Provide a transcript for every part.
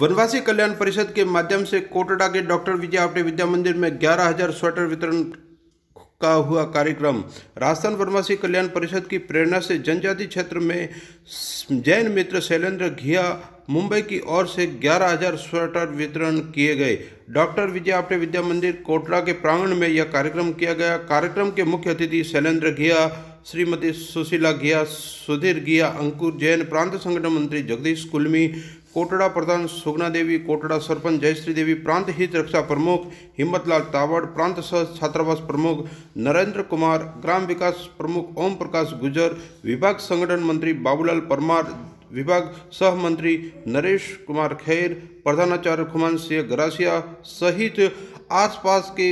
वनवासी कल्याण परिषद के माध्यम से कोटड़ा के डॉक्टर विजय आपटे विद्या मंदिर में ग्यारह हजार स्वेटर वितरण का हुआ कार्यक्रम राजस्थान वनवासी कल्याण परिषद की प्रेरणा से जनजाति क्षेत्र में जैन मित्र शैलेंद्र घिया मुंबई की ओर से ग्यारह हजार स्वेटर वितरण किए गए डॉक्टर विजय आपटे विद्या मंदिर कोटड़ा के प्रांगण में यह कार्यक्रम किया गया कार्यक्रम के मुख्य अतिथि शैलेंद्र घिया श्रीमती सुशीला घिया सुधीर घिया अंकुर जैन प्रांत संगठन मंत्री जगदीश कुलमी कोटड़ा प्रधान सुगना देवी कोटड़ा सरपंच जयश्री देवी प्रांत हित रक्षा प्रमुख हिम्मतलाल तावड़ प्रांत सह छात्रावास प्रमुख नरेंद्र कुमार ग्राम विकास प्रमुख ओम प्रकाश गुजर विभाग संगठन मंत्री बाबूलाल परमार विभाग सह मंत्री नरेश कुमार खैर प्रधानाचार्य खुमान सिंह गरासिया सहित आसपास के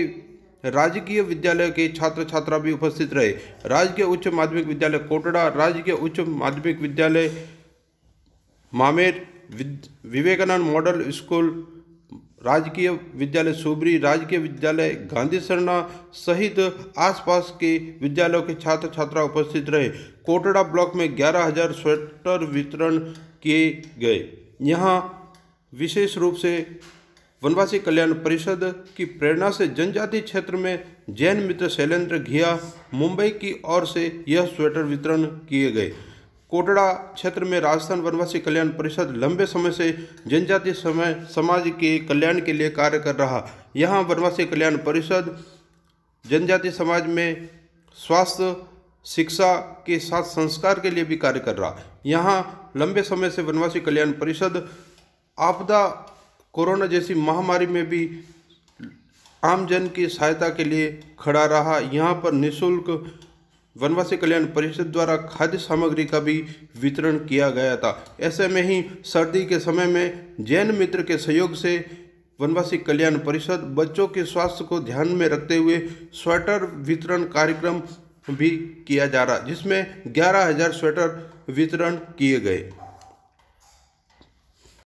राजकीय विद्यालय के छात्र छात्रा भी उपस्थित रहे राजकीय उच्च माध्यमिक विद्यालय कोटड़ा राजकीय उच्च माध्यमिक विद्यालय मामेर विवेकानंद मॉडल स्कूल राजकीय विद्यालय सुबरी राजकीय विद्यालय गांधी सरना सहित आसपास के विद्यालयों के छात्र छात्रा उपस्थित रहे कोटड़ा ब्लॉक में ग्यारह हजार स्वेटर वितरण किए गए यहाँ विशेष रूप से वनवासी कल्याण परिषद की प्रेरणा से जनजाति क्षेत्र में जैन मित्र शैलेंद्र घिया मुंबई की ओर से यह स्वेटर वितरण किए गए कोटड़ा क्षेत्र में राजस्थान वनवासी कल्याण परिषद लंबे समय से जनजातीय समय समाज के कल्याण के लिए कार्य कर रहा यहाँ वनवासी कल्याण परिषद जनजातीय समाज में स्वास्थ्य शिक्षा के साथ संस्कार के लिए भी कार्य कर रहा यहाँ लंबे समय से वनवासी कल्याण परिषद आपदा कोरोना जैसी महामारी में भी आमजन की सहायता के लिए खड़ा रहा यहाँ पर निशुल्क वनवासी कल्याण परिषद द्वारा खाद्य सामग्री का भी वितरण किया गया था ऐसे में ही सर्दी के समय में जैन मित्र के सहयोग से वनवासी कल्याण परिषद बच्चों के स्वास्थ्य को ध्यान में रखते हुए स्वेटर वितरण कार्यक्रम भी किया जा रहा जिसमें ग्यारह हजार स्वेटर वितरण किए गए